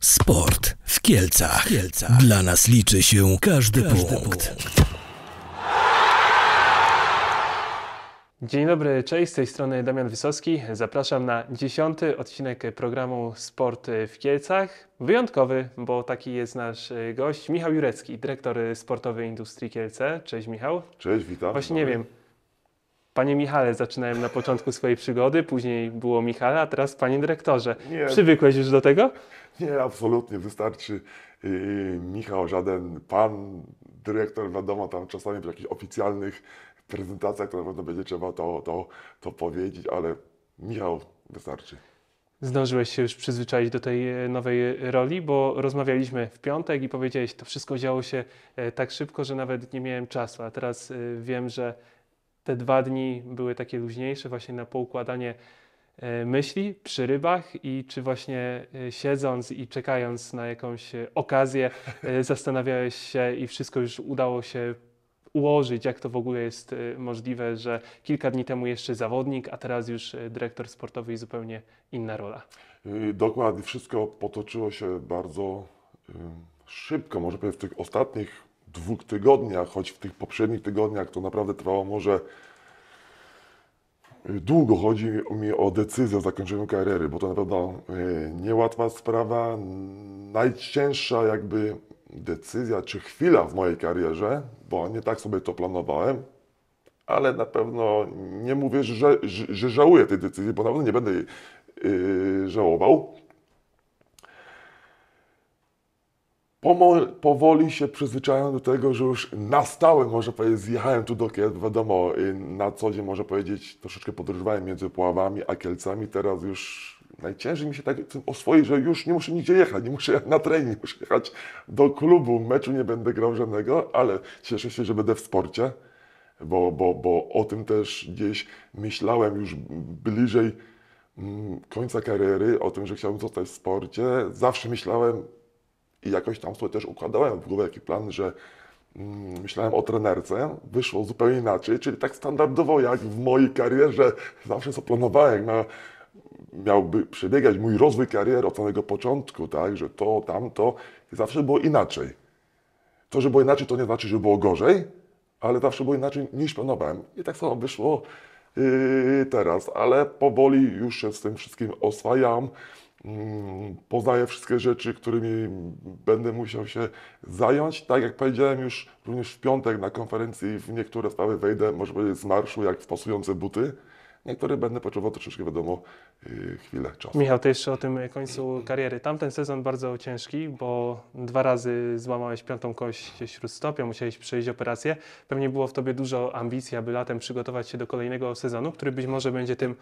Sport w Kielcach. w Kielcach. Dla nas liczy się każdy, każdy punkt. punkt. Dzień dobry, cześć, z tej strony Damian Wysocki. Zapraszam na dziesiąty odcinek programu Sport w Kielcach. Wyjątkowy, bo taki jest nasz gość, Michał Jurecki, dyrektor sportowy Industrii Kielce. Cześć Michał. Cześć, witam. Właśnie nie wiem, Panie Michale, zaczynałem na początku swojej przygody, później było Michale, a teraz Panie Dyrektorze. Nie. Przywykłeś już do tego? Nie, absolutnie. Wystarczy yy, Michał, żaden Pan Dyrektor, wiadomo, tam czasami w jakichś oficjalnych prezentacjach to na pewno będzie trzeba to, to, to powiedzieć, ale Michał wystarczy. Zdążyłeś się już przyzwyczaić do tej e, nowej e, roli, bo rozmawialiśmy w piątek i powiedziałeś, to wszystko działo się e, tak szybko, że nawet nie miałem czasu, a teraz wiem, że te dwa dni były takie luźniejsze właśnie na poukładanie e, myśli przy rybach i czy właśnie e, siedząc i czekając na jakąś e, okazję zastanawiałeś się i wszystko już udało się ułożyć, jak to w ogóle jest możliwe, że kilka dni temu jeszcze zawodnik, a teraz już dyrektor sportowy i zupełnie inna rola. Y, dokładnie, wszystko potoczyło się bardzo szybko, może powiem w tych ostatnich dwóch tygodniach, choć w tych poprzednich tygodniach to naprawdę trwało może e, długo. Chodzi mi o decyzję o zakończeniu kariery, bo to na pewno e, niełatwa sprawa. Najcięższa jakby decyzja czy chwila w mojej karierze, bo nie tak sobie to planowałem, ale na pewno nie mówię, że, że, że żałuję tej decyzji, bo na pewno nie będę jej e, żałował. powoli się przyzwyczajam do tego, że już na stałe, może powiedzieć, zjechałem tu do Kiel, Wiadomo, y, na co dzień, może powiedzieć, troszeczkę podróżowałem między Puławami a Kielcami. Teraz już najciężej mi się tak oswoić, że już nie muszę nigdzie jechać, nie muszę na trening, muszę jechać do klubu, meczu nie będę grał żadnego, ale cieszę się, że będę w sporcie, bo, bo, bo o tym też gdzieś myślałem już bliżej mm, końca kariery, o tym, że chciałbym zostać w sporcie. Zawsze myślałem, i jakoś tam sobie też układałem w głowie taki plan, że mm, myślałem o trenerce, wyszło zupełnie inaczej, czyli tak standardowo jak w mojej karierze zawsze co planowałem, na, miałby przebiegać mój rozwój kariery od samego początku, tak, że to, tamto i zawsze było inaczej. To, że było inaczej, to nie znaczy, że było gorzej, ale zawsze było inaczej niż planowałem. I tak samo wyszło yy, teraz, ale powoli już się z tym wszystkim oswajam. Mm, poznaję wszystkie rzeczy, którymi będę musiał się zająć. Tak jak powiedziałem już również w piątek na konferencji, w niektóre sprawy wejdę, może powiedzieć, z marszu, jak w pasujące buty. Niektóre będę potrzebował troszeczkę, wiadomo, yy, chwilę czasu. Michał, to jeszcze o tym końcu kariery. Tamten sezon bardzo ciężki, bo dwa razy złamałeś piątą kość śródstopia, musiałeś przejść operację. Pewnie było w tobie dużo ambicji, aby latem przygotować się do kolejnego sezonu, który być może będzie tym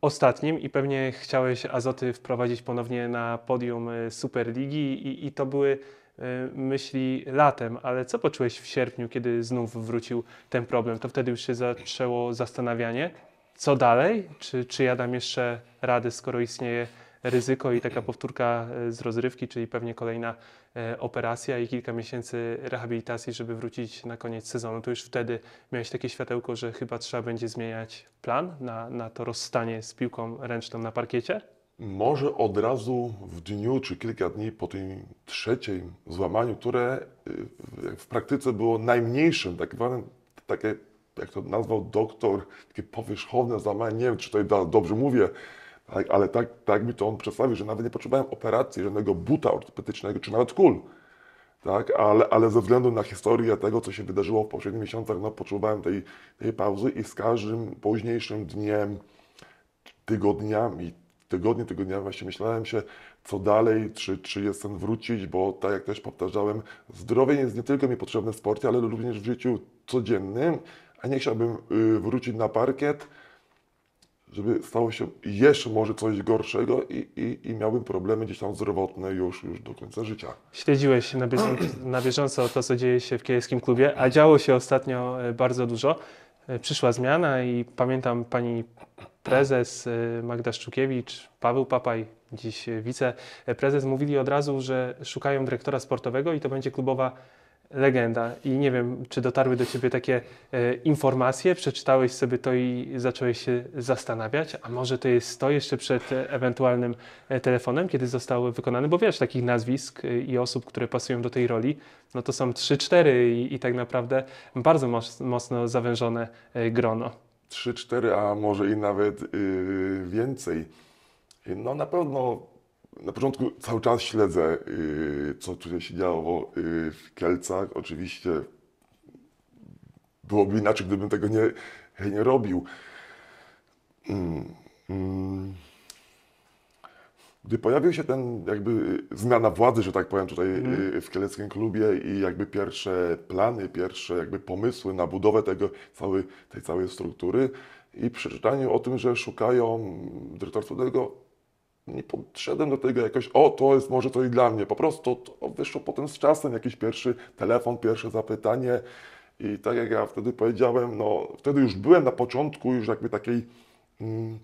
ostatnim i pewnie chciałeś Azoty wprowadzić ponownie na podium y, Superligi i, i to były y, myśli latem, ale co poczułeś w sierpniu, kiedy znów wrócił ten problem? To wtedy już się zaczęło zastanawianie? co dalej? Czy, czy ja dam jeszcze rady, skoro istnieje ryzyko i taka powtórka e, z rozrywki, czyli pewnie kolejna e, operacja i kilka miesięcy rehabilitacji, żeby wrócić na koniec sezonu, to już wtedy miałeś takie światełko, że chyba trzeba będzie zmieniać plan na, na to rozstanie z piłką ręczną na parkiecie? Może od razu w dniu czy kilka dni po tym trzecim złamaniu, które e, w praktyce było najmniejszym, tak zwanym, takie jak to nazwał doktor, takie powierzchowne załamanie, nie wiem, czy tutaj dobrze mówię, ale tak, tak mi to on przedstawił, że nawet nie potrzebowałem operacji, żadnego buta ortopedycznego, czy nawet kul. Tak, ale, ale ze względu na historię tego, co się wydarzyło w poprzednich miesiącach, no, potrzebowałem tej, tej pauzy i z każdym późniejszym dniem, tygodniami, tygodnie, tygodniami właśnie myślałem się, co dalej, czy, czy jestem wrócić, bo tak jak też powtarzałem, zdrowie jest nie tylko mi potrzebne w sporcie, ale również w życiu codziennym a nie chciałbym y, wrócić na parkiet, żeby stało się jeszcze może coś gorszego i, i, i miałbym problemy gdzieś tam zdrowotne już, już do końca życia. Śledziłeś na bieżąco, na bieżąco to, co dzieje się w kijowskim klubie, a działo się ostatnio e, bardzo dużo. E, przyszła zmiana i pamiętam pani prezes e, Magda Szczukiewicz, Paweł Papaj, dziś wiceprezes, mówili od razu, że szukają dyrektora sportowego i to będzie klubowa Legenda. I nie wiem, czy dotarły do ciebie takie e, informacje, przeczytałeś sobie to i zacząłeś się zastanawiać, a może to jest to jeszcze przed ewentualnym e, telefonem, kiedy został wykonany, bo wiesz, takich nazwisk e, i osób, które pasują do tej roli, no to są 3-4 i, i, tak naprawdę bardzo mocno zawężone e, grono. 3-4, a może i nawet yy, więcej. No na pewno na początku cały czas śledzę, y, co tutaj się działo y, w Kielcach. Oczywiście byłoby inaczej, gdybym tego nie, nie robił. Mm, mm. Gdy pojawił się ten jakby zmiana władzy, że tak powiem, tutaj mm. w kieleckim klubie i jakby pierwsze plany, pierwsze jakby pomysły na budowę tego, całej, tej całej struktury i przeczytaniu o tym, że szukają dyrektor tego nie podszedłem do tego jakoś, o to jest może to i dla mnie. Po prostu to wyszło potem z czasem jakiś pierwszy telefon, pierwsze zapytanie. I tak jak ja wtedy powiedziałem, no wtedy już byłem na początku już jakby takiej mm,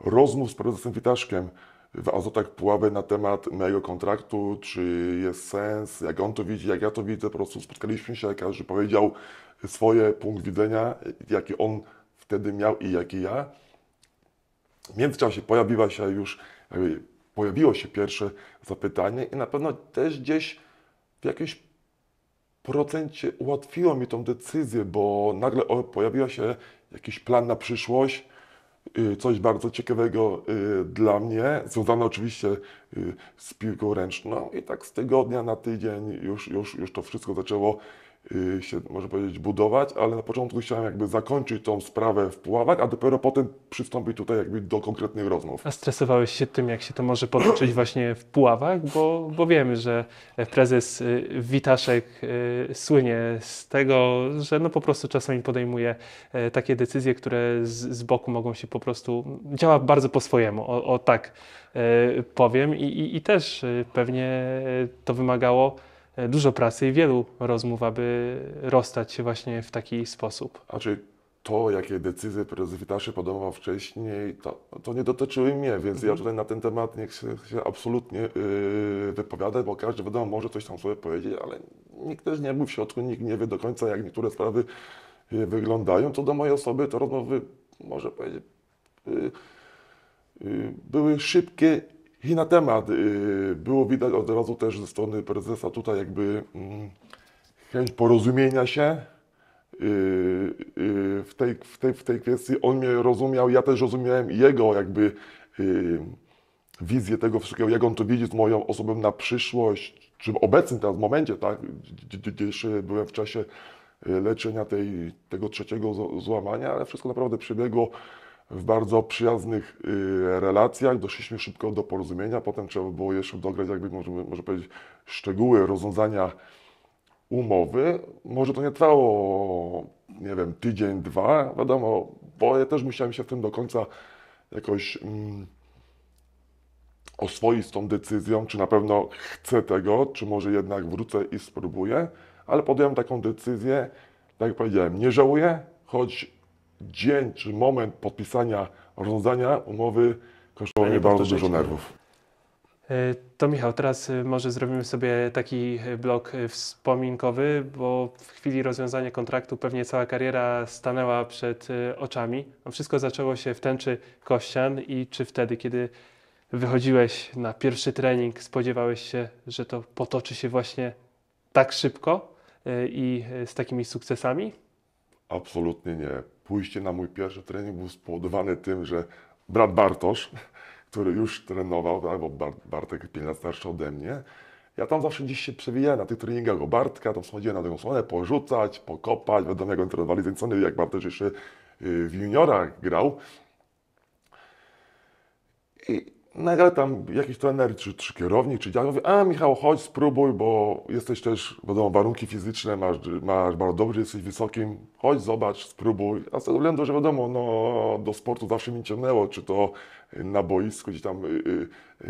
rozmów z prezesem Witaszkiem w Azotach Puławy na temat mojego kontraktu, czy jest sens, jak on to widzi, jak ja to widzę. Po prostu spotkaliśmy się, każdy powiedział swoje punkt widzenia, jaki on wtedy miał i jaki ja. W międzyczasie pojawiła się już E, pojawiło się pierwsze zapytanie i na pewno też gdzieś w jakimś procencie ułatwiło mi tą decyzję, bo nagle pojawił się jakiś plan na przyszłość, y, coś bardzo ciekawego y, dla mnie, związane oczywiście y, z piłką ręczną no i tak z tygodnia na tydzień już, już, już to wszystko zaczęło Y, się, może powiedzieć, budować, ale na początku chciałem jakby zakończyć tą sprawę w Puławach, a dopiero potem przystąpić tutaj jakby do konkretnych rozmów. A stresowałeś się tym, jak się to może potoczyć właśnie w Puławach? Bo, bo wiemy, że prezes y, Witaszek y, słynie z tego, że no po prostu czasami podejmuje e, takie decyzje, które z, z boku mogą się po prostu... działa bardzo po swojemu, o, o tak e, powiem. I, i, I też e, pewnie to wymagało E, dużo pracy i wielu rozmów, aby rozstać się właśnie w taki sposób. A czy to, jakie decyzje prezydentarze podejmował wcześniej, to, to, nie dotyczyły mnie, więc mhm. ja tutaj na ten temat niech się, się absolutnie yy, wypowiada, bo każdy wiadomo może coś tam sobie powiedzieć, ale nikt też nie był w środku, nikt nie wie do końca, jak niektóre sprawy yy, wyglądają. Co do mojej osoby, te rozmowy, może powiedzieć, yy, były szybkie i na temat. Y, było widać od razu też ze strony prezesa tutaj jakby mm, chęć porozumienia się y, y, w tej, w tej, w tej kwestii. On mnie rozumiał, ja też rozumiałem jego jakby wizję tego wszystkiego, jak on to widzi z moją osobą na przyszłość, czy w obecnym teraz momencie, tak, gdzieś byłem w czasie leczenia tej, tego trzeciego złamania, ale wszystko naprawdę przebiegło w bardzo przyjaznych y, relacjach, doszliśmy szybko do porozumienia, potem trzeba było jeszcze dograć, jakby może, może powiedzieć, szczegóły rozwiązania umowy. Może to nie trwało, nie wiem, tydzień, dwa, wiadomo, bo ja też musiałem się w tym do końca jakoś mm, oswoić z tą decyzją, czy na pewno chcę tego, czy może jednak wrócę i spróbuję, ale podjąłem taką decyzję, tak jak powiedziałem, nie żałuję, choć dzień czy moment podpisania rozwiązania umowy kosztował mnie bardzo dużo nerwów. E, to Michał, teraz e, może zrobimy sobie taki e, blok wspominkowy, bo w chwili rozwiązania kontraktu pewnie cała kariera stanęła przed oczami. No, wszystko zaczęło się w tęczy Kościan i czy wtedy, kiedy wychodziłeś na pierwszy trening, spodziewałeś się, że to potoczy się właśnie tak szybko i z takimi sukcesami? Absolutnie nie pójście na mój pierwszy trening był spowodowany tym, że brat Bartosz, który już trenował, albo bo Bartek 5 lat starszy ode mnie, ja tam zawsze gdzieś się przewijałem na tych treningach o Bartka, tam schodziłem na taką stronę, porzucać, pokopać, wiadomo jak on trenowali ten jak Bartosz jeszcze y, w juniorach grał. I, nagle no tam jakiś trener, czy, czy kierownik, czy dziadek mówi, a Michał, chodź, spróbuj, bo jesteś też, wiadomo, warunki fizyczne masz, masz bardzo dobrze, jesteś wysokim, chodź, zobacz, spróbuj. A z tego względu, że wiadomo, no, do sportu zawsze mi ciągnęło, czy to na boisku, gdzieś tam y,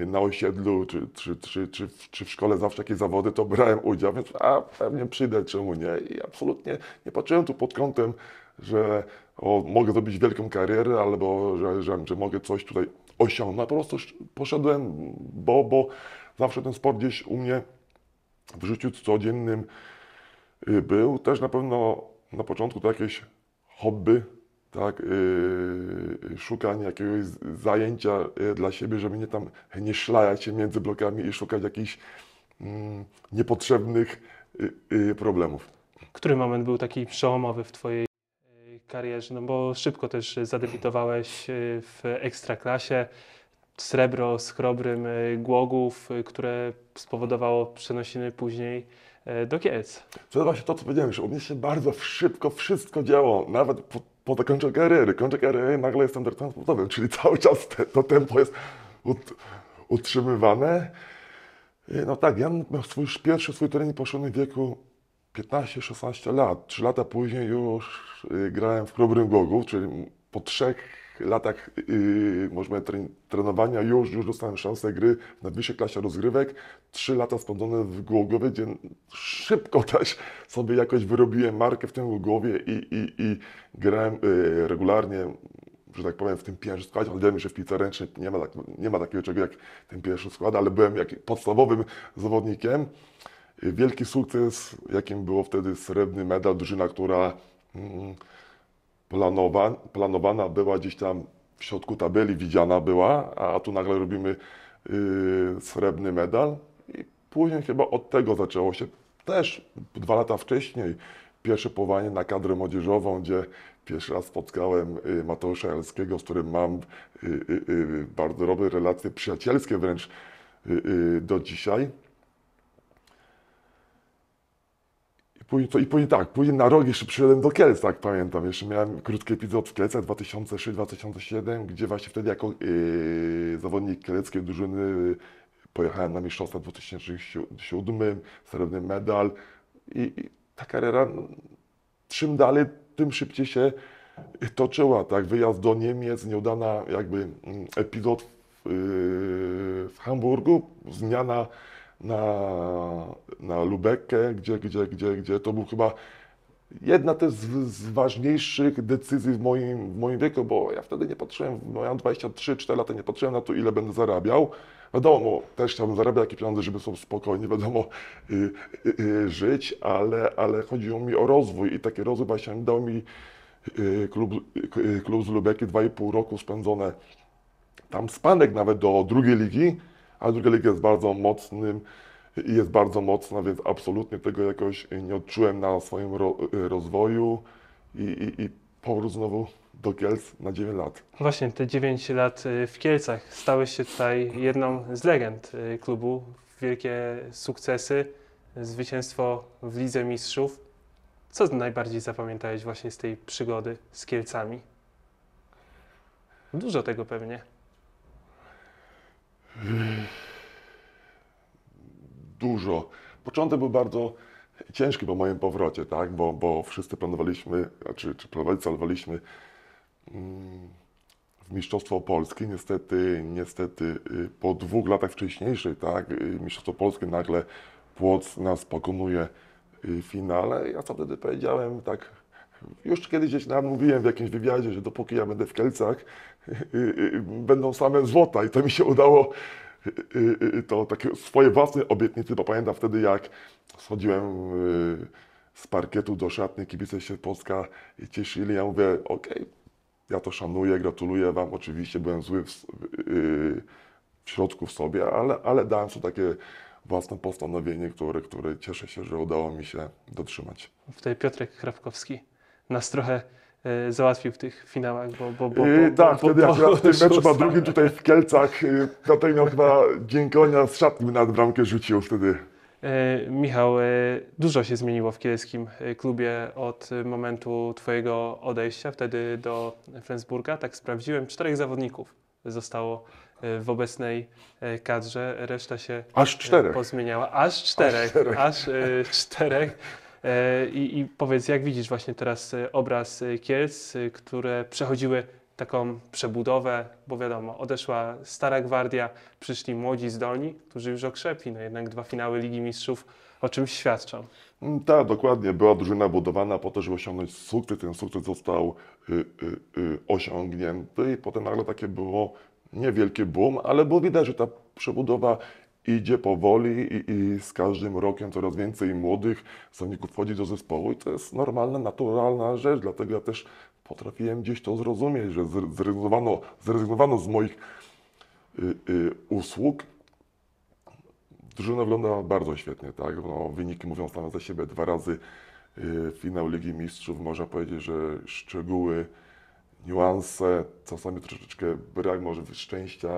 y, na osiedlu, czy, czy, czy, czy, w, czy w szkole zawsze jakieś zawody, to brałem udział, więc a pewnie przyjdę, czemu nie? I absolutnie nie patrzyłem tu pod kątem, że o, mogę zrobić wielką karierę, albo że, że, że mogę coś tutaj osiągnął. Po prostu poszedłem, bo, bo zawsze ten sport gdzieś u mnie w życiu codziennym y, był. Też na pewno na początku to jakieś hobby, tak, yy, szukanie jakiegoś zajęcia y, dla siebie, żeby nie tam nie szlajać się między blokami i szukać jakichś yy, niepotrzebnych yy, problemów. Który moment był taki przełomowy w Twojej karierze, no bo szybko też zadebiutowałeś y, w Ekstraklasie. Srebro z Chrobrym y, Głogów, y, które spowodowało przenosiny później do Kiec. To się to, co powiedziałem, że u mnie się bardzo szybko wszystko działo, nawet po, po zakończeniu kariery. Kończę karierę nagle jestem dyrektorem czyli cały czas te, to tempo jest ut, utrzymywane. No tak, ja swój, pierwszy swój trening poszedłem w wieku 15-16 lat. Trzy lata później już y, grałem w Krobrym Gogu, czyli po trzech latach yy, możemy trenowania już, już dostałem szansę gry w najwyższej klasie rozgrywek. Trzy lata spędzone w Głogowie, gdzie szybko też sobie jakoś wyrobiłem markę w tym Głogowie i, i, i grałem yy, regularnie, że tak powiem, w tym pierwszym składzie. Chociaż że w piłce ręcznej nie ma, tak, nie ma takiego czego jak ten pierwszy skład, ale byłem jak podstawowym zawodnikiem. Wielki sukces, jakim było wtedy srebrny medal, drużyna, która mm, planowa, planowana była gdzieś tam w środku tabeli, widziana była, a tu nagle robimy y, srebrny medal. I później chyba od tego zaczęło się też dwa lata wcześniej pierwsze powołanie na kadrę młodzieżową, gdzie pierwszy raz spotkałem y, Mateusza Jalskiego, z którym mam y, bardzo dobre relacje, przyjacielskie wręcz do dzisiaj. I później, to, I później tak, później na rogi jeszcze przyszedłem do Kielc, tak pamiętam. Jeszcze miałem krótki epizod w Kielcach 2006-2007, gdzie właśnie wtedy jako yy, zawodnik kieleckiej drużyny yy, pojechałem na mistrzostwa w 2007, srebrny medal i, i ta kariera no, czym dalej, tym szybciej się toczyła, tak, wyjazd do Niemiec, nieudana jakby mm, epizod w, yy, w Hamburgu, zmiana na, na Lubekę, gdzie, gdzie, gdzie, gdzie to był chyba jedna też z, z, ważniejszych decyzji w moim, w moim wieku, bo ja wtedy nie patrzyłem, miałem 23-4 lata, nie patrzyłem na to, ile będę zarabiał. Wiadomo, też chciałbym zarabiać jakieś pieniądze, żeby sobie spokojnie, wiadomo, y, y, y, żyć, ale, ale chodziło mi o rozwój i taki rozwój właśnie dał mi y, klub, y, klub z Lubeki, 2,5 roku spędzone tam spanek nawet do drugiej ligi a druga liga jest bardzo mocnym i jest bardzo mocna, więc absolutnie tego jakoś nie odczułem na swoim ro y, rozwoju i, i, i powrót znowu do Kielc na 9 lat. Właśnie, te 9 lat y, w Kielcach stałeś się tutaj jedną z legend y, klubu. Wielkie sukcesy, zwycięstwo w Lidze Mistrzów. Co najbardziej zapamiętałeś właśnie z tej przygody z Kielcami? Dużo tego pewnie. Dużo. Początek był bardzo ciężki po moim powrocie, tak? bo, bo wszyscy planowaliśmy, czy, czy planowali, celowaliśmy mm, w Mistrzostwo Polskie. Niestety, niestety y, po dwóch latach wcześniejszych, tak? Y, Mistrzostwo Polskie nagle Płoc nas pokonuje y, w finale. Ja co wtedy powiedziałem, tak, już kiedyś gdzieś nam mówiłem w jakimś wywiadzie, że dopóki ja będę w Kielcach, Y, y, będą same złota i to mi się udało y, to takie swoje własne obietnice, bo pamiętam wtedy jak schodziłem z parkietu do szatni, kibice się Polska cieszyli, ja mówię okej, okay, ja to szanuję, gratuluję Wam, oczywiście byłem zły w, w środku w sobie, ale, ale dałem sobie takie własne postanowienie, które, które cieszę się, że udało mi się dotrzymać. Tutaj Piotrek Krawkowski nas trochę E, załatwił w tych finałach, bo... bo, bo, e, bo tak, bo, wtedy bo, akurat w tym meczu na drugim tutaj w Kielcach Katarina e, chyba Dziękonia z szatni nad bramkę rzucił wtedy. Michał, dużo się zmieniło w kielskim klubie od momentu Twojego odejścia wtedy do Flensburga. Tak sprawdziłem, czterech zawodników zostało w obecnej kadrze. Reszta się aż pozmieniała. Aż czterech. Aż czterech. Aż czterech. E, I, I, powiedz, jak widzisz właśnie teraz e, obraz e, Kielc, które przechodziły taką przebudowę, bo wiadomo, odeszła stara gwardia, przyszli młodzi zdolni, którzy już okrzepli, no jednak dwa finały Ligi Mistrzów o czymś świadczą. Mm, tak, dokładnie. Była drużyna budowana po to, żeby osiągnąć sukces. Ten sukces został y, y, y, osiągnięty i potem nagle takie było niewielkie boom, ale było widać, że ta przebudowa idzie powoli i, i, z każdym rokiem coraz więcej młodych zawodników wchodzi do zespołu i to jest normalna, naturalna rzecz, dlatego ja też potrafiłem gdzieś to zrozumieć, że zrezygnowano, zrezygnowano z moich y, y, usług. Drużyna wygląda bardzo świetnie, tak? No, wyniki mówią same za siebie. Dwa razy y, finał Ligi Mistrzów, można powiedzieć, że szczegóły, niuanse, czasami troszeczkę brak może szczęścia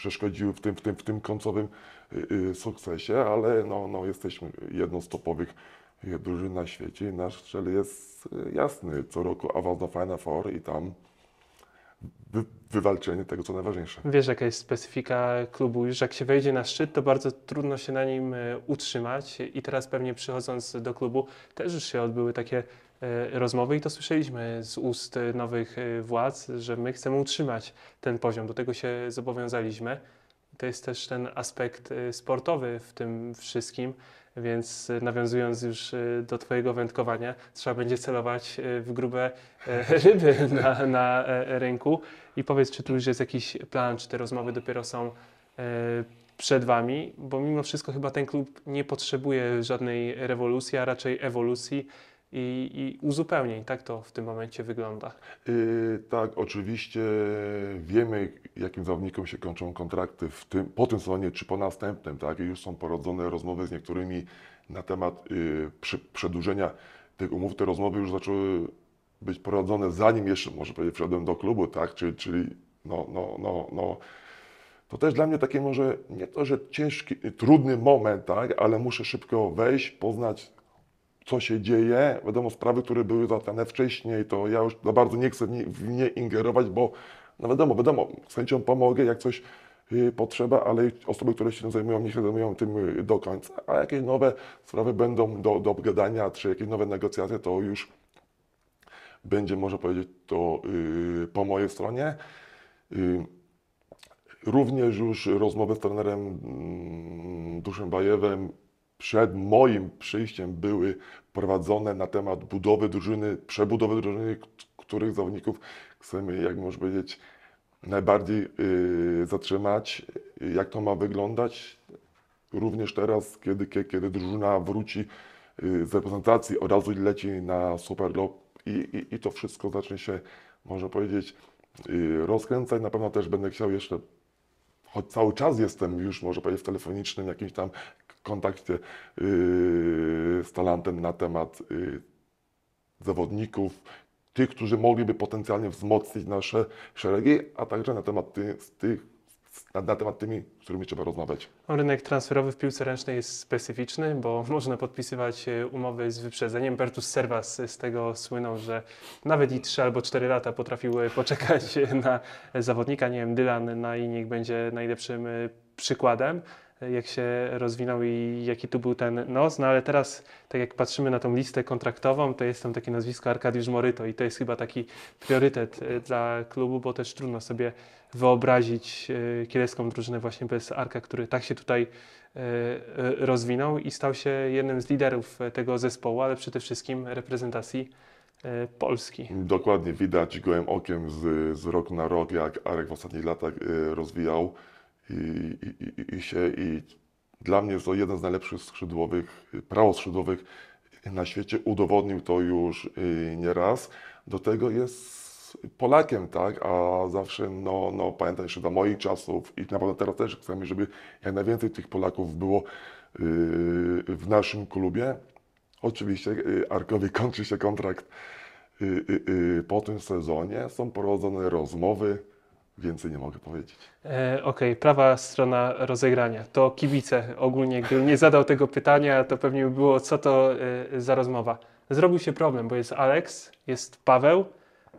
przeszkodziły w tym, w tym, w tym końcowym y, y, sukcesie, ale no, no jesteśmy jednostopowych, z y, drużyn na świecie. Nasz cel jest jasny. Co roku awans do Final Four i tam wy, wywalczenie tego, co najważniejsze. Wiesz, jaka jest specyfika klubu? Już jak się wejdzie na szczyt, to bardzo trudno się na nim utrzymać i teraz pewnie przychodząc do klubu też już się odbyły takie E, rozmowy i to słyszeliśmy z ust e, nowych e, władz, że my chcemy utrzymać ten poziom. Do tego się zobowiązaliśmy. To jest też ten aspekt sportowy w tym wszystkim, więc nawiązując już do Twojego wędkowania, trzeba będzie celować w grube ryby na, na rynku. I powiedz, czy tu już jest jakiś plan, czy te rozmowy dopiero są przed Wami, bo mimo wszystko chyba ten klub nie potrzebuje żadnej rewolucji, a raczej ewolucji i, i uzupełnień. Tak to w tym momencie wygląda. Yy, tak, oczywiście wiemy, jakim zawodnikom się kończą kontrakty w tym, po tym sezonie czy po następnym. Tak? już są prowadzone rozmowy z niektórymi na temat yy, przedłużenia tych umów. Te rozmowy już zaczęły być prowadzone zanim jeszcze, może powiedzieć, wszedłem do klubu, tak? Czyli, czyli no, no, no, no. To też dla mnie takie może nie to, że ciężki, trudny moment, tak? ale muszę szybko wejść, poznać co się dzieje. Wiadomo, sprawy, które były zatem wcześniej, to ja już za bardzo nie chcę w nie, w nie ingerować, bo no wiadomo, wiadomo, chęcią pomogę, jak coś y, potrzeba, ale osoby, które się tym zajmują, nie się zajmują tym y, do końca. A jakieś nowe sprawy będą do, do obgadania, czy jakieś nowe negocjacje, to już będzie, może powiedzieć, to yy, po mojej stronie. Y, również już rozmowę z trenerem mm, Duszem Bajewem przed moim przyjściem były prowadzone na temat budowy drużyny, przebudowy drużyny, których zawodników chcemy, jak można powiedzieć, najbardziej yy, zatrzymać, jak to ma wyglądać. Również teraz, kiedy, kiedy drużyna wróci y, z reprezentacji, od razu leci na Superlop i, i, i to wszystko zacznie się, można powiedzieć, y, rozkręcać. Na pewno też będę chciał jeszcze choć cały czas jestem już, może powiedzieć, w telefonicznym jakimś tam w kontakcie yy, z Talantem na temat yy, zawodników, tych, którzy mogliby potencjalnie wzmocnić nasze szeregi, a także na temat tych, na, na, temat tymi, z którymi trzeba rozmawiać. Rynek transferowy w piłce ręcznej jest specyficzny, bo można podpisywać e, umowy z wyprzedzeniem. Bertus Servas z tego słynął, że nawet i 3 albo 4 lata potrafił poczekać e, na zawodnika. Nie wiem, Dylan na i niech będzie najlepszym e, przykładem jak się rozwinął i jaki tu był ten nos. No ale teraz, tak jak patrzymy na tą listę kontraktową, to jest tam takie nazwisko Arkadiusz Moryto i to jest chyba taki priorytet e, dla klubu, bo też trudno sobie wyobrazić e, kielecką drużynę właśnie bez Arka, który tak się tutaj e, rozwinął i stał się jednym z liderów tego zespołu, ale przede wszystkim reprezentacji Polski. Dokładnie, widać gołym okiem z, z roku na rok, jak Arek w ostatnich latach rozwijał i, i, i, się, i dla mnie jest to jeden z najlepszych skrzydłowych, prawoskrzydłowych na świecie. Udowodnił to już y, nieraz. Do tego jest Polakiem, tak? A zawsze, no, no pamiętaj jeszcze do moich czasów i na pewno teraz też chcemy, żeby jak najwięcej tych Polaków było y, w naszym klubie. Oczywiście y, Arkowi kończy się kontrakt po tym sezonie. Są prowadzone rozmowy Więcej nie mogę powiedzieć. E, Okej, okay. prawa strona rozegrania. To kibice ogólnie, gdybym nie zadał tego pytania, to pewnie by było, co to y, za rozmowa. Zrobił się problem, bo jest Alex, jest Paweł, y,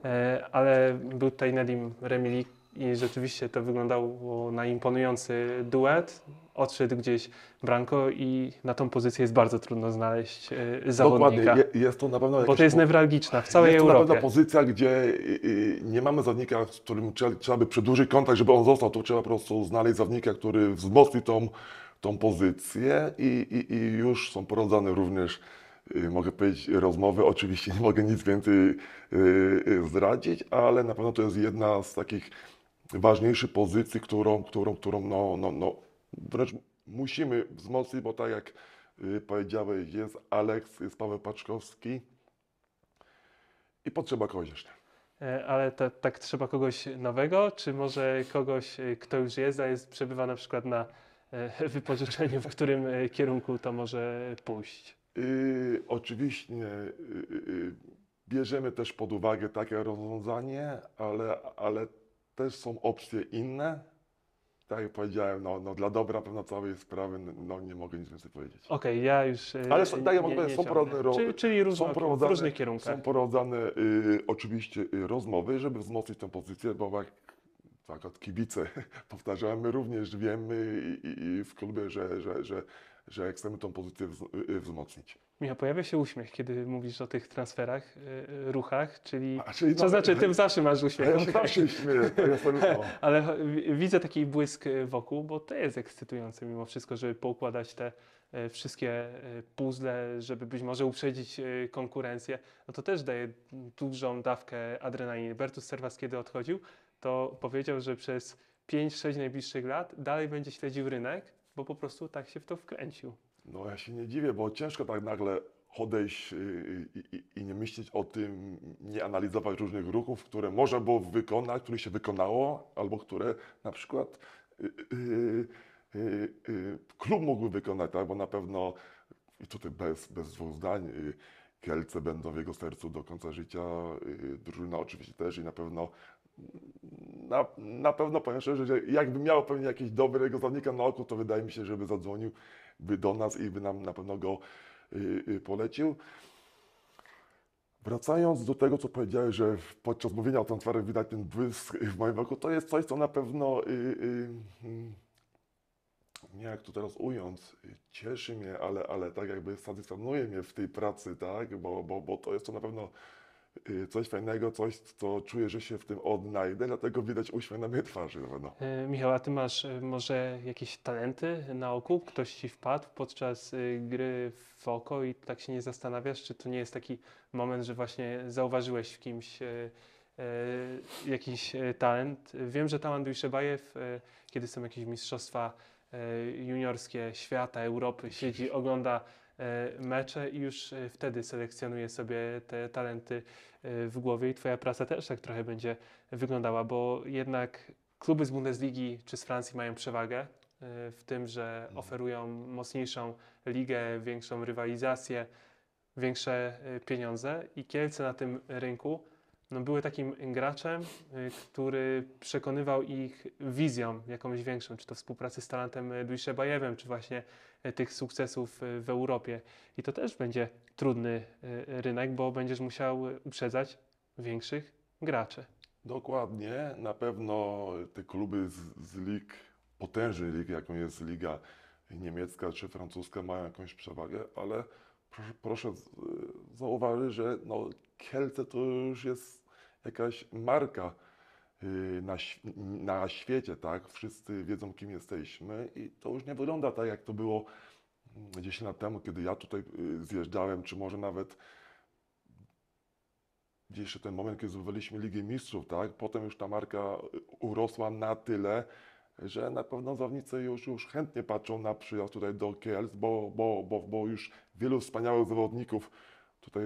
ale był tutaj Nedim Remilik, i rzeczywiście to wyglądało na imponujący duet. Odszedł gdzieś Branko i na tą pozycję jest bardzo trudno znaleźć e, zawodnika. Dokładnie, jest to na pewno Bo to jest newralgiczna w całej jest Europie. Jest to na pewno pozycja, gdzie y, y, nie mamy zawodnika, z którym trzeba by przedłużyć kontakt, żeby on został. To trzeba po prostu znaleźć zawodnika, który wzmocni tą, tą pozycję i, i, i już są poradzone również y, mogę powiedzieć, rozmowy. Oczywiście nie mogę nic więcej zdradzić, ale na pewno to jest jedna z takich ważniejszej pozycji, którą, którą, którą no, no, no, wręcz musimy wzmocnić, bo tak jak y, powiedziałeś, jest Aleks, jest Paweł Paczkowski i potrzeba kogoś jeszcze. E, ale to, tak trzeba kogoś nowego, czy może kogoś, y, kto już jest, a jest, przebywa na przykład na e, wypożyczeniu, w którym e, kierunku to może pójść? Yy, oczywiście yy, bierzemy też pod uwagę takie rozwiązanie, ale, ale też są opcje inne. Tak jak powiedziałem, no, no dla dobra pewno całej sprawy no, nie mogę nic więcej powiedzieć. Okej, ja już. E, Ale są, tak nie- nie są, Czyli, czyli różno, są w różnych kierunkach. Są prowadzone y, oczywiście y, rozmowy, żeby wzmocnić tę pozycję, bo jak tak od kibice powtarzamy, również wiemy i, i- i w klubie, że, że, że że jak chcemy tą pozycję y, y, wzmocnić. Michał, pojawia się uśmiech, kiedy mówisz o tych transferach, y, ruchach, czyli, A, czyli to no, znaczy, ty zawsze masz uśmiech. Ja okay. zawsze śmieję, to jest Ale widzę taki błysk wokół, bo to jest ekscytujące mimo wszystko, żeby poukładać te wszystkie puzzle, żeby być może uprzedzić konkurencję, no to też daje dużą dawkę adrenaliny. Bertus Servas, kiedy odchodził, to powiedział, że przez 5-6 najbliższych lat dalej będzie śledził rynek, bo po prostu tak się w to wkręcił. No ja się nie dziwię, bo ciężko tak nagle odejść y, y, i, i, i, nie myśleć o tym, nie analizować różnych ruchów, które można było wykonać, które się wykonało, albo które na przykład yy, yy, yy, klub mógłby wykonać, tak? bo na pewno, i tutaj bez, bez dwóch zdań, y, Kielce będą w jego sercu do końca życia, drużyna oczywiście też i na pewno na, na pewno powiem szczerze, że jakby miał pewnie jakiegoś dobrego zawodnika na oku, to wydaje mi się, żeby zadzwonił by do nas i by nam na pewno go yy, polecił. Wracając do tego, co powiedziałeś, że podczas mówienia o transferach widać ten błysk w moim oku, to jest coś, co na pewno, yy, yy, nie jak to teraz ując, cieszy mnie, ale, ale tak jakby satysfakcjonuje mnie w tej pracy, tak, bo, bo, bo to jest to na pewno Y, coś fajnego, coś, co czuję, że się w tym odnajdę, dlatego widać uśmiech na mojej twarzy. No. E, Michał, a ty masz e, może jakieś talenty na oku? Ktoś ci wpadł podczas y, gry w oko i tak się nie zastanawiasz, czy to nie jest taki moment, że właśnie zauważyłeś w kimś e, jakiś talent? Wiem, że tam Andrzej Szebajew, kiedy są jakieś mistrzostwa juniorskie świata, Europy, siedzi, ogląda E, mecze i już e, wtedy selekcjonuje sobie te talenty e, w głowie i Twoja praca też tak trochę będzie wyglądała, bo jednak kluby z Bundesligi czy z Francji mają przewagę w tym, że mhm. oferują mocniejszą ligę, większą rywalizację, większe pieniądze i Kielce na tym rynku no, były takim graczem, y, który przekonywał ich wizją jakąś większą, czy to współpracy z talentem y, Dujszebajewem, czy właśnie y, tych sukcesów w Europie. I to też będzie trudny rynek, bo będziesz musiał uprzedzać większych graczy. Dokładnie. Na pewno te kluby z, z lig, potężnych lig, jaką jest liga niemiecka czy francuska, mają jakąś przewagę, ale proszę, proszę zauważyć, że no, Kielce to już jest jakaś marka y, na, na świecie, tak? Wszyscy wiedzą, kim jesteśmy i to już nie wygląda tak, jak to było 10 mm, lat temu, kiedy ja tutaj y, zjeżdżałem, czy może nawet jeszcze ten moment, kiedy zbudowaliśmy Ligę Mistrzów, tak? Potem już ta marka y, urosła na tyle, że na pewno zawodnicy już, już chętnie patrzą na przyjazd tutaj do Kielc, bo, bo, bo, bo już wielu wspaniałych zawodników tutaj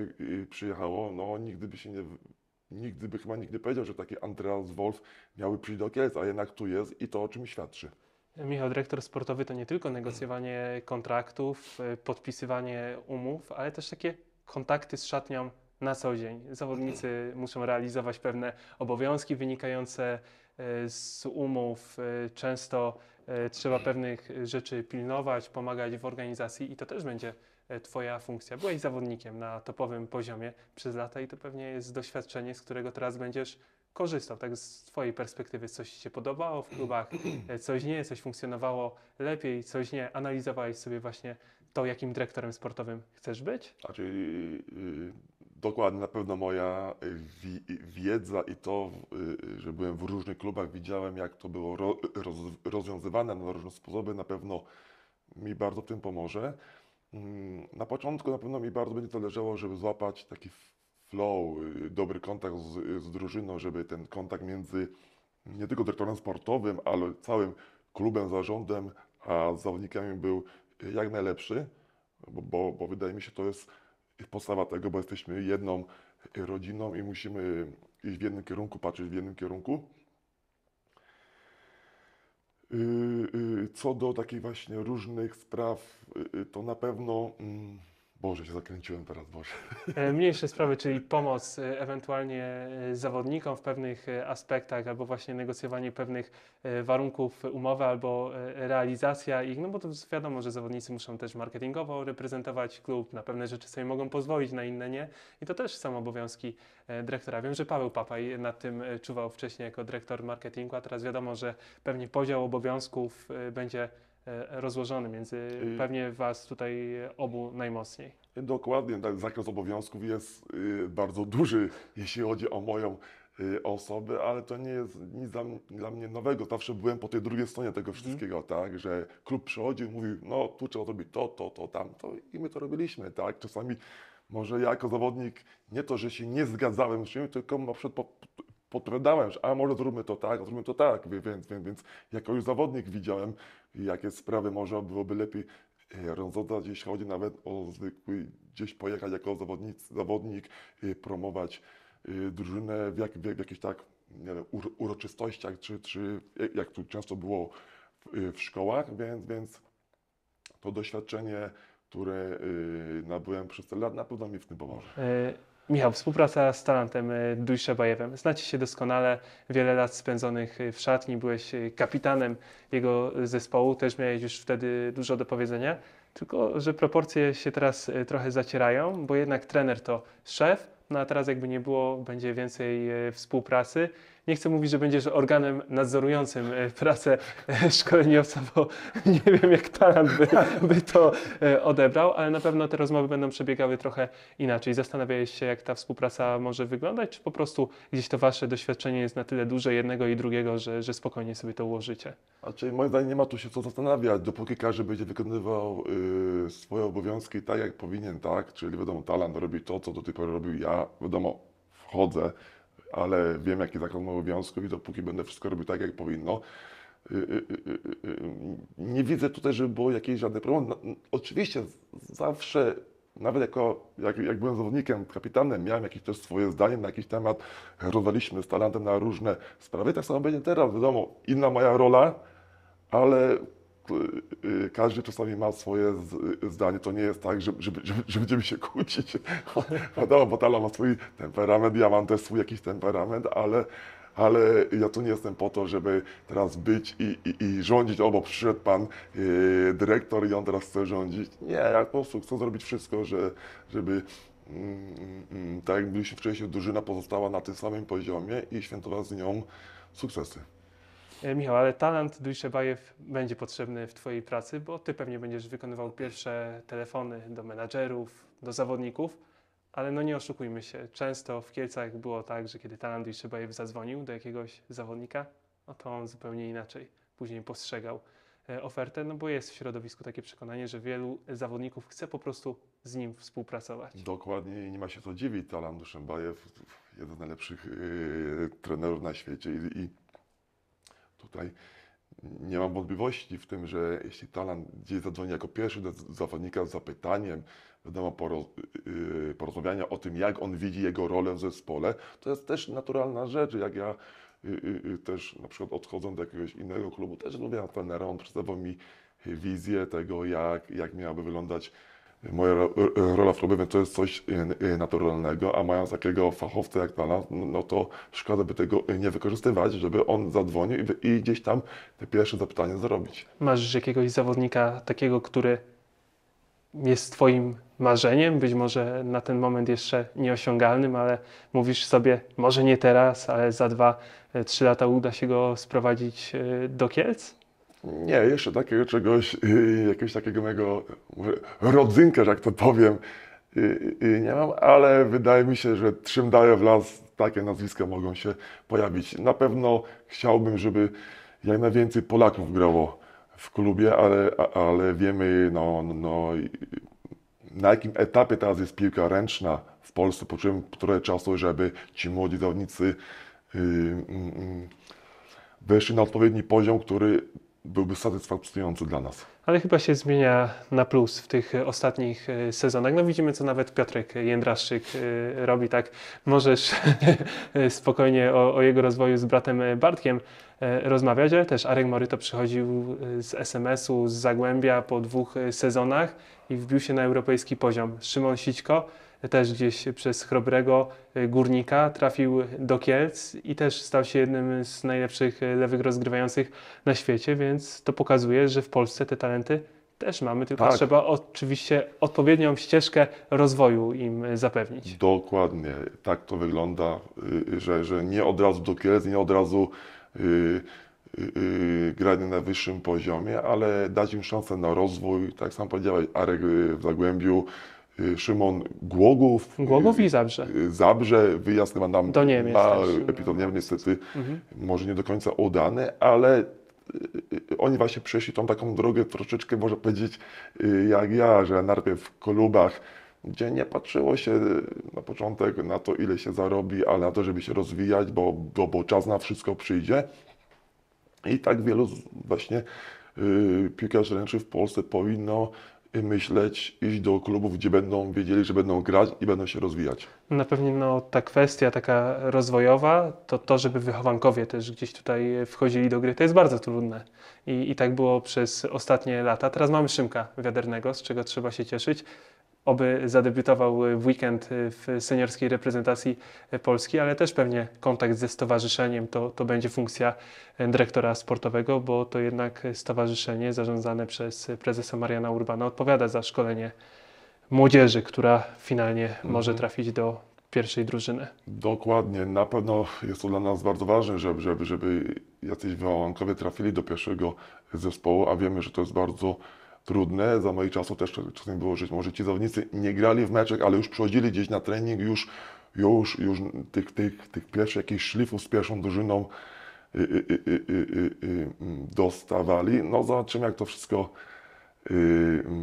przyjechało. No, nigdy by się nie nigdy by chyba nigdy powiedział, że takie Andreas Wolf miały przyjść do Kielc, a jednak tu jest i to o czym świadczy. Michał, dyrektor sportowy to nie tylko negocjowanie kontraktów, e, podpisywanie umów, ale też takie kontakty z szatnią na co dzień. Zawodnicy muszą realizować pewne obowiązki wynikające e, z umów. E, często trzeba pewnych rzeczy pilnować, pomagać w organizacji i to też będzie E, twoja funkcja. Byłeś zawodnikiem na topowym poziomie przez lata i to pewnie jest doświadczenie, z którego teraz będziesz korzystał. Tak z Twojej perspektywy coś Ci się podobało w klubach, e, coś nie, coś funkcjonowało lepiej, coś nie. Analizowałeś sobie właśnie to, jakim dyrektorem sportowym chcesz być? Znaczy, yy, dokładnie, na pewno moja wi wiedza i to, yy, że byłem w różnych klubach, widziałem jak to było ro roz rozwiązywane na różne sposoby, na pewno mi bardzo w tym pomoże. Mm, na początku na pewno mi bardzo będzie zależało, żeby złapać taki flow, y, dobry kontakt z, y, z drużyną, żeby ten kontakt między nie tylko dyrektorem sportowym, ale całym klubem, zarządem, a zawodnikami był y, jak najlepszy, bo, bo, bo wydaje mi się, to jest podstawa tego, bo jesteśmy jedną rodziną i musimy iść w jednym kierunku, patrzeć w jednym kierunku. Yy, yy. Co do takich właśnie różnych spraw, y, y, to na pewno. Mm, Boże, się zakręciłem teraz, Boże. E, mniejsze sprawy, czyli pomoc e, ewentualnie e, zawodnikom w pewnych aspektach, albo właśnie negocjowanie pewnych warunków umowy, albo realizacja ich, no bo to wiadomo, że zawodnicy muszą też marketingowo reprezentować klub, na pewne rzeczy sobie mogą pozwolić, na inne nie. I to też są obowiązki dyrektora. Wiem, że Paweł Papaj nad tym czuwał wcześniej jako dyrektor marketingu, a teraz wiadomo, że pewnie podział obowiązków będzie E, rozłożony między y, pewnie Was tutaj obu najmocniej. Dokładnie, ten tak, zakres obowiązków jest y, bardzo duży, jeśli chodzi o moją y, osobę, ale to nie jest nic dla, dla, mnie nowego. Zawsze byłem po tej drugiej stronie tego mhm. wszystkiego, mm. tak, że klub przychodził, mówił, no tu trzeba zrobić to, to, to, tamto i my to robiliśmy, tak. Czasami może ja jako zawodnik nie to, że się nie zgadzałem z czymś, tylko na przykład podpowiadałem, że a może zróbmy to tak, zróbmy to tak, więc, więc, więc jako już zawodnik widziałem, jakie sprawy może byłoby lepiej e, rozwiązać, jeśli chodzi nawet o zwykły gdzieś pojechać jako zawodnik, zawodnik e, promować e, drużynę w, jak, w jakichś tak wiem, uroczystościach, czy, czy jak tu często było w, w szkołach, więc, więc to doświadczenie, które nabyłem przez te lata, na pewno mi w tym pomoże. Y Michał, współpraca z Talantem e, Dujszebajewem. Znacie się doskonale, wiele lat spędzonych e, w szatni, byłeś e, kapitanem jego zespołu, też miałeś już wtedy dużo do powiedzenia, tylko że proporcje się teraz trochę zacierają, bo jednak trener to szef, no a teraz jakby nie było, będzie więcej współpracy nie chcę mówić, że będziesz organem nadzorującym e, pracę e, szkoleniowca, bo nie wiem, jak talent by, by to e, odebrał, ale na pewno te rozmowy będą przebiegały trochę inaczej. Zastanawiałeś się, jak ta współpraca może wyglądać, czy po prostu gdzieś to wasze doświadczenie jest na tyle duże jednego i drugiego, że, że spokojnie sobie to ułożycie? Znaczy, moim zdaniem nie ma tu się co zastanawiać, dopóki każdy będzie wykonywał yy, swoje obowiązki tak, jak powinien, tak? Czyli wiadomo, talent robi to, co do tej pory robił ja, wiadomo, wchodzę, ale wiem, jaki zakon ma obowiązków i dopóki będę wszystko robił tak, jak powinno, y, y, y, nie widzę tutaj, żeby było jakiejś żadnej problemu. No, oczywiście zawsze, nawet jako, jak, jak, byłem zawodnikiem, kapitanem, miałem jakieś też swoje zdanie na jakiś temat, rozwaliśmy z talentem na różne sprawy. Tak samo będzie teraz, wiadomo, inna moja rola, ale Y, każdy czasami ma swoje y, zdanie. To nie jest tak, że, że, że będziemy się kłócić. Wiadomo, bo Tala ma swój temperament, ja mam też swój jakiś temperament, ale, ale ja tu nie jestem po to, żeby teraz być i, i, i rządzić, albo przyszedł pan yy, dyrektor i on teraz chce rządzić. Nie, ja po prostu chcę zrobić wszystko, że, żeby mm, mm, mm, tak jak byliśmy wcześniej, drużyna pozostała na tym samym poziomie i świętować z nią sukcesy. E, Michał, ale talent Dujszebajew będzie potrzebny w Twojej pracy, bo Ty pewnie będziesz wykonywał pierwsze telefony do menadżerów, do zawodników, ale no nie oszukujmy się. Często w Kielcach było tak, że kiedy talent Dujszebajew zadzwonił do jakiegoś zawodnika, no to on zupełnie inaczej później postrzegał e, ofertę, no bo jest w środowisku takie przekonanie, że wielu zawodników chce po prostu z nim współpracować. Dokładnie i nie ma się co dziwić. talent Duszembajew, jeden z najlepszych yy, trenerów na świecie i, i Tutaj nie mam wątpliwości w tym, że jeśli Talan gdzieś zadzwoni jako pierwszy do zawodnika z zapytaniem, wiadomo, poroz, yy, porozmawiania o tym, jak on widzi jego rolę w zespole, to jest też naturalna rzecz. Jak ja yy, yy, też na przykład odchodząc do jakiegoś innego klubu, też lubię trenera, on przedstawiał mi wizję tego, jak, jak miałaby wyglądać moja rola w robieniu to jest coś e, e, naturalnego, a mając takiego fachowca jak Pana, no, no to szkoda by tego nie wykorzystywać, żeby on zadzwonił i gdzieś tam te pierwsze zapytanie zrobić. Masz jakiegoś zawodnika takiego, który jest Twoim marzeniem, być może na ten moment jeszcze nieosiągalnym, ale mówisz sobie, może nie teraz, ale za dwa, e, trzy lata uda się go sprowadzić do Kielc? Nie, jeszcze takiego czegoś, y, jakiegoś takiego mojego rodzynka, że jak to powiem, y, y, nie mam, ale wydaje mi się, że czym dalej w las, takie nazwiska mogą się pojawić. Na pewno chciałbym, żeby jak najwięcej Polaków grało w klubie, ale, ale wiemy, no, no, na jakim etapie teraz jest piłka ręczna w Polsce, po czym trochę czasu, żeby ci młodzi zawodnicy yy, yy, weszli na odpowiedni poziom, który byłby satysfakcjonujący dla nas. Ale chyba się zmienia na plus w tych ostatnich e, sezonach. No widzimy, co nawet Piotrek Jędraszczyk e, robi, tak? Możesz e, spokojnie o, o, jego rozwoju z bratem Bartkiem rozmawiać, ale też Arek Moryto przychodził z SMS-u, z Zagłębia po dwóch sezonach i wbił się na europejski poziom. Szymon Sićko też gdzieś przez chrobrego e, górnika trafił do Kielc i też stał się jednym z najlepszych e, lewych rozgrywających na świecie, więc to pokazuje, że w Polsce te talenty też mamy, tylko tak. trzeba oczywiście odpowiednią ścieżkę rozwoju im e, zapewnić. Dokładnie, tak to wygląda, y, że, że nie od razu do Kielc, nie od razu yy, yy, granie na wyższym poziomie, ale dać im szansę na rozwój. Tak sam powiedziałeś, Arek y, w Zagłębiu Y, Szymon Głogów. Y, Głogów i Zabrze. Y, Zabrze, wyjazd nam Do Niemiec na epizod niestety mhm. może nie do końca udany, ale oni właśnie przeszli tą taką drogę troszeczkę, można powiedzieć, jak ja, że najpierw w klubach, gdzie nie patrzyło się na początek na to, ile się zarobi, ale na to, żeby się rozwijać, bo, bo, bo czas na wszystko przyjdzie. I tak wielu właśnie yy, piłkarzy ręczy w Polsce powinno myśleć, iść do klubów, gdzie będą wiedzieli, że będą grać i będą się rozwijać. Na pewno no, ta kwestia taka rozwojowa, to to, żeby wychowankowie też gdzieś tutaj wchodzili do gry, to jest bardzo trudne. I, i tak było przez ostatnie lata. Teraz mamy Szymka Wiadernego, z czego trzeba się cieszyć oby zadebiutował w weekend w seniorskiej reprezentacji Polski, ale też pewnie kontakt ze stowarzyszeniem to, to będzie funkcja dyrektora sportowego, bo to jednak stowarzyszenie zarządzane przez prezesa Mariana Urbana odpowiada za szkolenie młodzieży, która finalnie mhm. może trafić do pierwszej drużyny. Dokładnie. Na pewno jest to dla nas bardzo ważne, żeby, żeby, żeby jacyś wyłamkowie trafili do pierwszego zespołu, a wiemy, że to jest bardzo trudne. Za moich czasów też czasem było, że może ci zawodnicy nie grali w meczach, ale już przychodzili gdzieś na trening, już, już, już tych, tych, tych pierwszych jakichś szlifów z pierwszą drużyną y, y, y, dostawali. No zobaczymy, jak to wszystko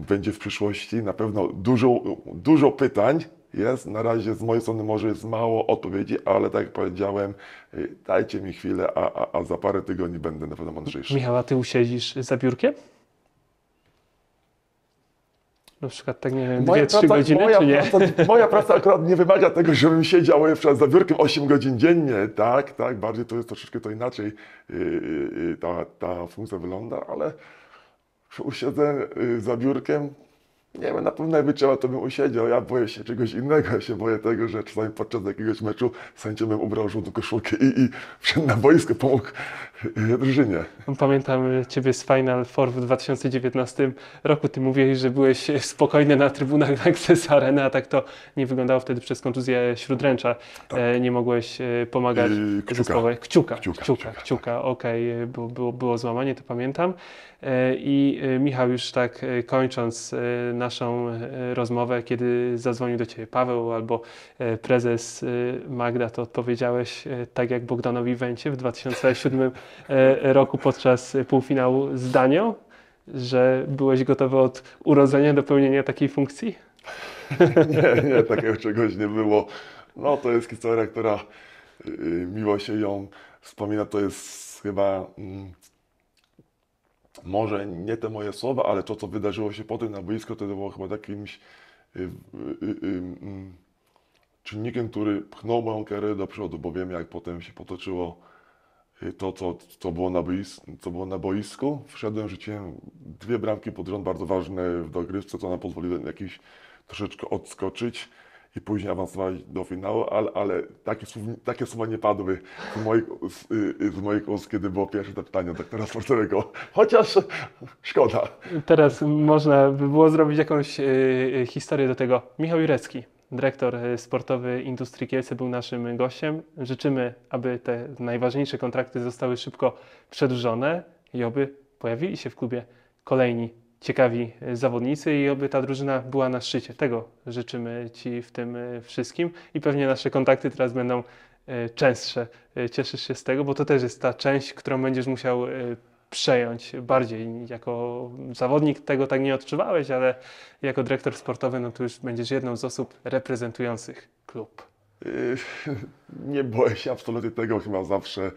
będzie w przyszłości. Na pewno dużo, dużo pytań jest. Na razie z mojej strony może jest mało odpowiedzi, ale tak jak powiedziałem, dajcie mi chwilę, a, a, a za parę tygodni będę na pewno mądrzejszy. Michała, ty usiedzisz za biurkiem? Na przykład tak, nie wiem, dwie, trzy godziny, moja czy nie? Praca, moja praca akurat nie wymaga tego, żebym siedział na przykład za biurkiem 8 godzin dziennie, tak, tak, bardziej to jest troszeczkę to inaczej y, y, y, ta, ta funkcja wygląda, ale usiedzę za biurkiem, nie wiem, na pewno jakby trzeba, to bym usiedział. Ja boję się czegoś innego. Ja się boję tego, że czasami podczas jakiegoś meczu sędzią bym ubrał żółtą koszulkę i, i wszedł na boisko, pomógł e, drużynie. No, pamiętam Ciebie z Final Four w 2019 roku. Ty mówiłeś, że byłeś spokojny na trybunach Nexus Arena, a tak to nie wyglądało wtedy przez kontuzję śródręcza. Tak. E, nie mogłeś e, pomagać I kciuka. zespołowi. Kciuka, kciuka, kciuka, kciuka. Tak. okej, okay. było, było, było złamanie, to pamiętam. I Michał już tak kończąc naszą e, rozmowę, kiedy zadzwonił do Ciebie Paweł albo e, prezes e, Magda, to odpowiedziałeś tak jak Bogdanowi Węcie w 2007 roku podczas półfinału z Danią, że byłeś gotowy od urodzenia do pełnienia takiej funkcji? Nie, nie, takiego czegoś nie było. No to jest historia, która y, miło się ją wspomina. To jest chyba... Mm, może nie te moje słowa, ale to, co wydarzyło się potem na boisku, to było chyba jakimś y, y, y, mm, czynnikiem, który pchnął moją karierę do przodu, bo wiem, jak potem się potoczyło to, co, co, było na boisku, co było na boisku. Wszedłem, rzuciłem dwie bramki pod rząd, bardzo ważne w dogrywce, co nam pozwoliło jakiś troszeczkę odskoczyć i później awansowali do finału, ale, ale takie, słów, takie słowa nie padły z moich, z, y, y, z moich ust, kiedy było pierwsze te pytanie do doktora sportowego. Chociaż szkoda. Teraz można by było zrobić jakąś y, y historię do tego. Michał Jurecki, dyrektor sportowy Industrii Kielce, był naszym gościem. Życzymy, aby te najważniejsze kontrakty zostały szybko przedłużone i oby pojawili się w klubie kolejni ciekawi zawodnicy i oby ta drużyna była na szczycie. Tego życzymy Ci w tym e, wszystkim i pewnie nasze kontakty teraz będą e, częstsze. E, cieszysz się z tego, bo to też jest ta część, którą będziesz musiał przejąć bardziej. Jako zawodnik tego tak nie odczuwałeś, ale jako dyrektor sportowy, no to już będziesz jedną z osób reprezentujących klub. Nie boję się absolutnie tego, chyba zawsze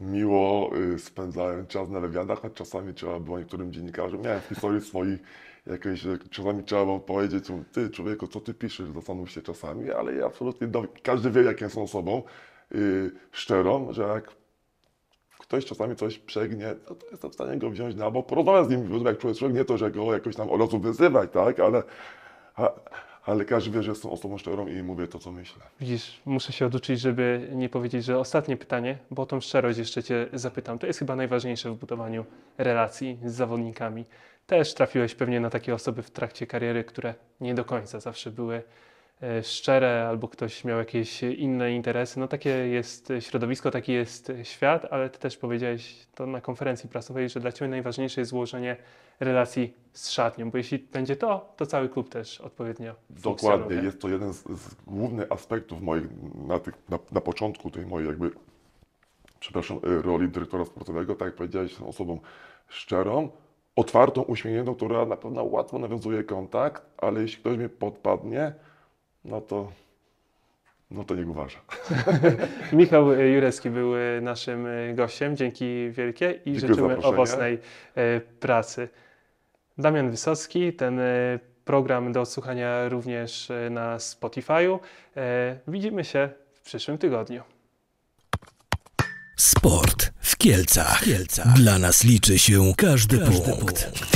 miło y, spędzałem czas na wywiadach, a czasami trzeba było niektórym dziennikarzom, miałem w historii swoich jakieś, y, czasami trzeba było powiedzieć, ty człowieku, co ty piszesz, zastanów się czasami, ale ja absolutnie, każdy wie, jaką są osobą yy, szczerą, że jak ktoś czasami coś przegnie, no to jestem w stanie go wziąć na bok, porozmawiać z nim, jak człowiek, człowiek nie to, że go jakoś tam od razu wyzywać, tak, ale... A, ale każdy wie, że jestem osobą szczerą i mówię to, co myślę. Widzisz, muszę się oduczyć, żeby nie powiedzieć, że ostatnie pytanie, bo o tą szczerość jeszcze Cię zapytam. To jest chyba najważniejsze w budowaniu relacji z zawodnikami. Też trafiłeś pewnie na takie osoby w trakcie kariery, które nie do końca zawsze były E, szczere, albo ktoś miał jakieś inne interesy. No takie jest środowisko, taki jest świat, ale ty też powiedziałeś to na konferencji prasowej, że dla ciebie najważniejsze jest złożenie relacji z szatnią, bo jeśli będzie to, to cały klub też odpowiednio Dokładnie, jest to jeden z, z głównych aspektów moich, na, tych, na, na początku tej mojej jakby, przepraszam, e, roli dyrektora sportowego, tak jak powiedziałeś, jestem osobą szczerą, otwartą, uśmiechniętą, która na pewno łatwo nawiązuje kontakt, ale jeśli ktoś mnie podpadnie, no to, no to niech uważa. Michał e, Jurecki był e, naszym e, gościem. Dzięki wielkie i Dziękuję życzymy owocnej pracy. Damian Wysocki, ten program do odsłuchania również na Spotify'u. Widzimy się w przyszłym tygodniu. Sport w Kielcach. W Dla nas liczy się każdy, każdy punkt. punkt.